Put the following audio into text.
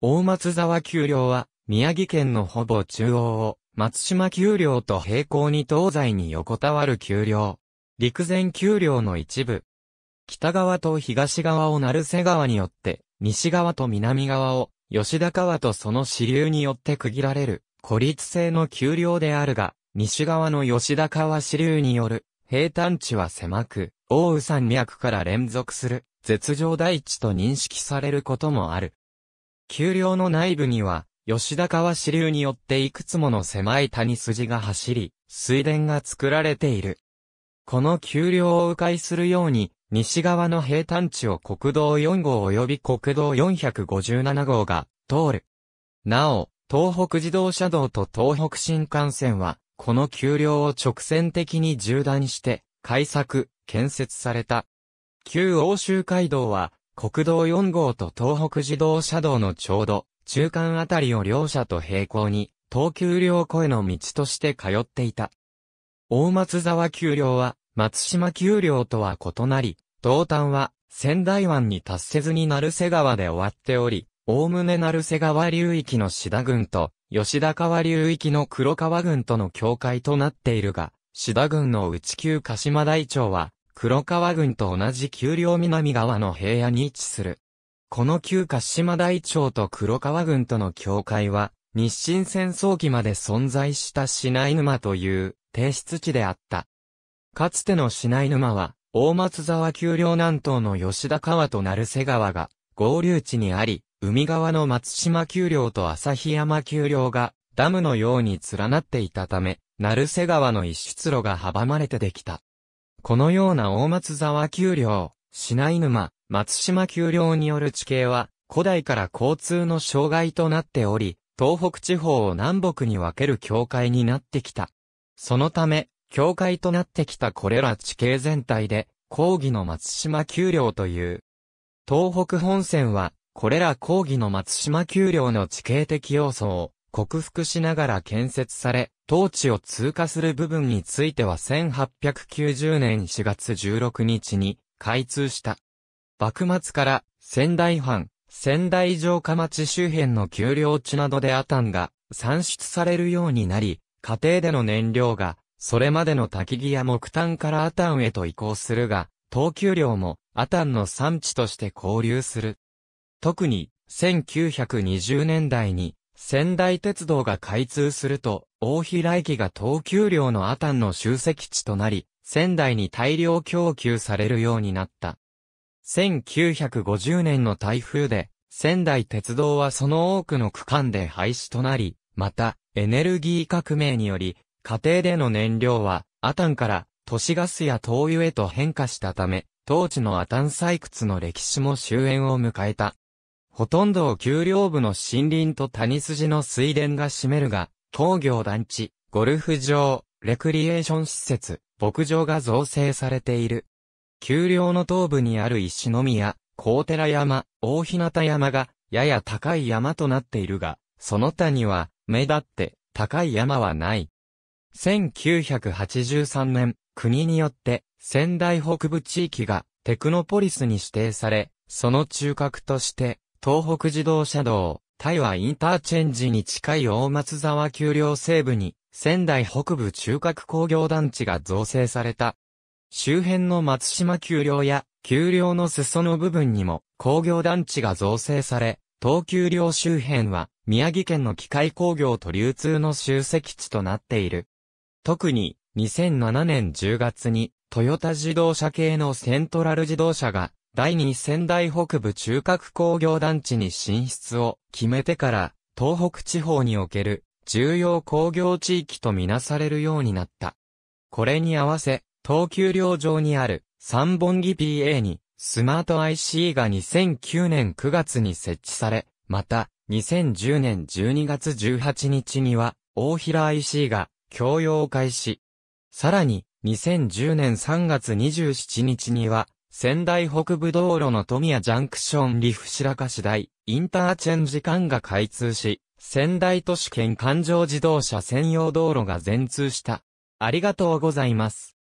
大松沢丘陵は、宮城県のほぼ中央を、松島丘陵と平行に東西に横たわる丘陵。陸前丘陵の一部。北側と東側を成瀬川によって、西側と南側を、吉田川とその支流によって区切られる、孤立性の丘陵であるが、西側の吉田川支流による、平坦地は狭く、大宇山脈から連続する、絶上大地と認識されることもある。丘陵の内部には、吉田川支流によっていくつもの狭い谷筋が走り、水田が作られている。この丘陵を迂回するように、西側の平坦地を国道4号及び国道457号が通る。なお、東北自動車道と東北新幹線は、この丘陵を直線的に縦断して、開削、建設された。旧欧州街道は、国道4号と東北自動車道のちょうど、中間あたりを両者と並行に、東急両湖への道として通っていた。大松沢丘陵は、松島丘陵とは異なり、東端は、仙台湾に達せずに鳴瀬川で終わっており、おおむね鳴瀬川流域の志田郡と、吉田川流域の黒川郡との境界となっているが、志田郡の内旧鹿島台町は、黒川郡と同じ丘陵南側の平野に位置する。この旧鹿島台町と黒川郡との境界は、日清戦争期まで存在した市内沼という提出地であった。かつての市内沼は、大松沢丘陵南東の吉田川と成瀬川が合流地にあり、海側の松島丘陵と旭山丘陵がダムのように連なっていたため、成瀬川の一出路が阻まれてできた。このような大松沢丘陵、品沼、松島丘陵による地形は、古代から交通の障害となっており、東北地方を南北に分ける境界になってきた。そのため、境界となってきたこれら地形全体で、講義の松島丘陵という。東北本線は、これら講義の松島丘陵の地形的要素を、克服しながら建設され、当地を通過する部分については1890年4月16日に開通した。幕末から仙台藩、仙台城下町周辺の丘陵地などでアタンが産出されるようになり、家庭での燃料が、それまでの焚き木や木炭からアタンへと移行するが、等級量もアタンの産地として交流する。特に、1920年代に仙台鉄道が開通すると、大平駅が東急量のアタンの集積地となり、仙台に大量供給されるようになった。1950年の台風で、仙台鉄道はその多くの区間で廃止となり、また、エネルギー革命により、家庭での燃料は、アタンから、都市ガスや灯油へと変化したため、当地のアタン採掘の歴史も終焉を迎えた。ほとんどを丘陵部の森林と谷筋の水田が占めるが、工業団地、ゴルフ場、レクリエーション施設、牧場が造成されている。丘陵の東部にある石の宮、高寺山、大日向山が、やや高い山となっているが、その他には、目立って、高い山はない。1983年、国によって、仙台北部地域が、テクノポリスに指定され、その中核として、東北自動車道、台湾インターチェンジに近い大松沢丘陵西部に、仙台北部中核工業団地が造成された。周辺の松島丘陵や、丘陵の裾の部分にも工業団地が造成され、東丘陵周辺は、宮城県の機械工業と流通の集積地となっている。特に、2007年10月に、トヨタ自動車系のセントラル自動車が、第二仙台北部中核工業団地に進出を決めてから、東北地方における重要工業地域とみなされるようになった。これに合わせ、東急領上にある三本木 PA にスマート IC が2009年9月に設置され、また2010年12月18日には大平 IC が供用開始。さらに2010年3月27日には仙台北部道路の富谷ジャンクションリフ白次第、インターチェンジ間が開通し、仙台都市圏環状自動車専用道路が全通した。ありがとうございます。